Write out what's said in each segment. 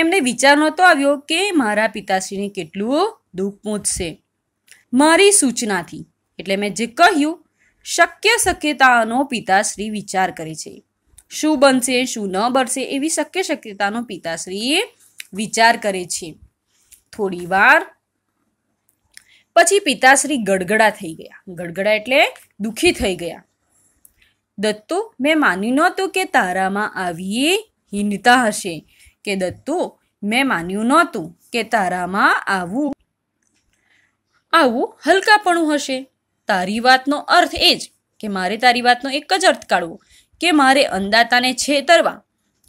એમને વિચાર નહોતો આવ્યો કે મારા પિતાશ્રીને કેટલું દુઃખ પહોંચશે મારી સૂચનાથી એટલે મેં જે કહ્યું શક્ય શક્યતાનો પિતાશ્રી વિચાર કરે છે શું બનશે શું ન બનશે એવી શક્ય શક્યતાનો પિતાશ્રીએ વિચાર કરે છે થોડી વાર પછી પિતાશ્રી ગડગડા થઈ ગયા ગડગડા એટલે દુઃખી થઈ ગયા દત્તુ મેં માન્યું નહોતું કે તારામાં આવી હીનતા હશે કે દત્તુ મેં માન્યું નહોતું કે તારામાં આવું આવું હલકાપણું હશે તારી વાતનો અર્થ એ જ કે મારે તારી વાતનો એક જ અર્થ કાઢવો કે મારે અન્નદાતાને છેતરવા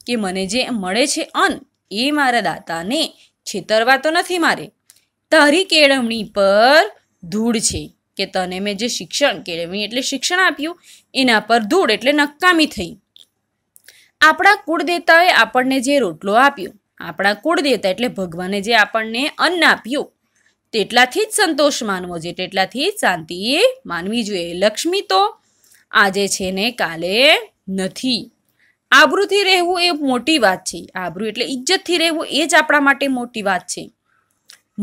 કે મને જે મળે છે અન્ન એ મારા દાતાને છેતરવા તો નથી મારે તારી કેળવણી પર ધૂળ છે કે તને મેં જે શિક્ષણ કેળવણી એટલે શિક્ષણ આપ્યું એના પર ધૂળ એટલે નકામી થઈ આપણા કુળદેવતાએ આપણને જે રોટલો આપ્યો આપણા કુળદેવતા એટલે ભગવાને જે આપણને અન્ન આપ્યું તેટલાથી જ સંતોષ માનવો જોઈએ તેટલાથી જ શાંતિ માનવી જોઈએ લક્ષ્મી તો આજે છે ને કાલે નથી આબરૂથી રહેવું એ મોટી વાત છે આબરૂ એટલે ઇજ્જતથી રહેવું એ જ આપણા માટે મોટી વાત છે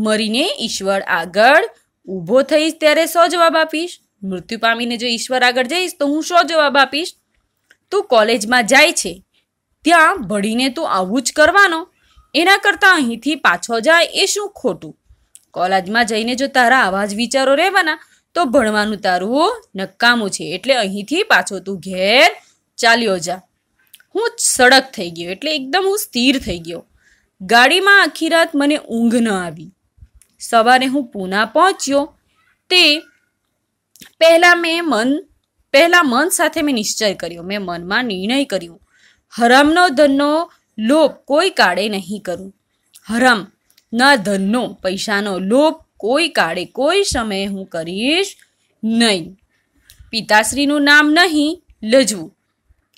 મરીને ઈશ્વર આગળ ઊભો થઈશ ત્યારે સો જવાબ આપીશ મૃત્યુ પામીને જો ઈશ્વર આગળ જઈશ તો હું સો જવાબ આપીશ તું કોલેજમાં જાય છે ત્યાં ભળીને તો આવું જ કરવાનો એના કરતાં અહીંથી પાછો જાય એ શું ખોટું કોલેજમાં જઈને જો તારા આવા જ વિચારો રહેવાના તો ભણવાનું તારું નકામું છે એટલે અહીંથી પાછો તું ઘેર ચાલ્યો જા હું સડક થઈ ગયો એટલે એકદમ હું સ્થિર થઈ ગયો ગાડીમાં આખી રાત મને ઊંઘ ન આવી સવારે હું પૂના પહોંચ્યો તે પહેલાં મેં મન પહેલાં મન સાથે મેં નિશ્ચય કર્યો મેં મનમાં નિર્ણય કર્યો હરામનો ધનનો લોભ કોઈ કાળે નહીં કરું હરામ ના ધનનો પૈસાનો લોભ કોઈ કાળે કોઈ સમયે હું કરીશ નહીં પિતાશ્રીનું નામ નહીં લજવું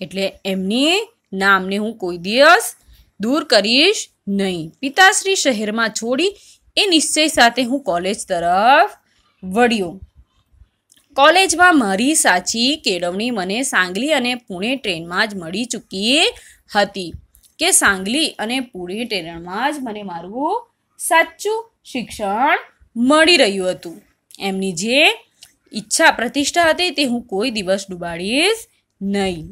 એટલે એમની નામને હું કોઈ દિવસ દૂર કરીશ નહીં પિતાશ્રી શહેરમાં છોડી એ નિશ્ચય સાથે હું કોલેજ તરફ વળ્યો કોલેજમાં મારી સાચી કેળવણી મને સાંગલી અને પુણે ટ્રેનમાં જ મળી ચૂકી હતી કે સાંગલી અને પુણે ટ્રેનમાં જ મને મારું સાચું શિક્ષણ મળી રહ્યું હતું એમની જે ઈચ્છા પ્રતિષ્ઠા હતી તે હું કોઈ દિવસ ડૂબાડીશ નહીં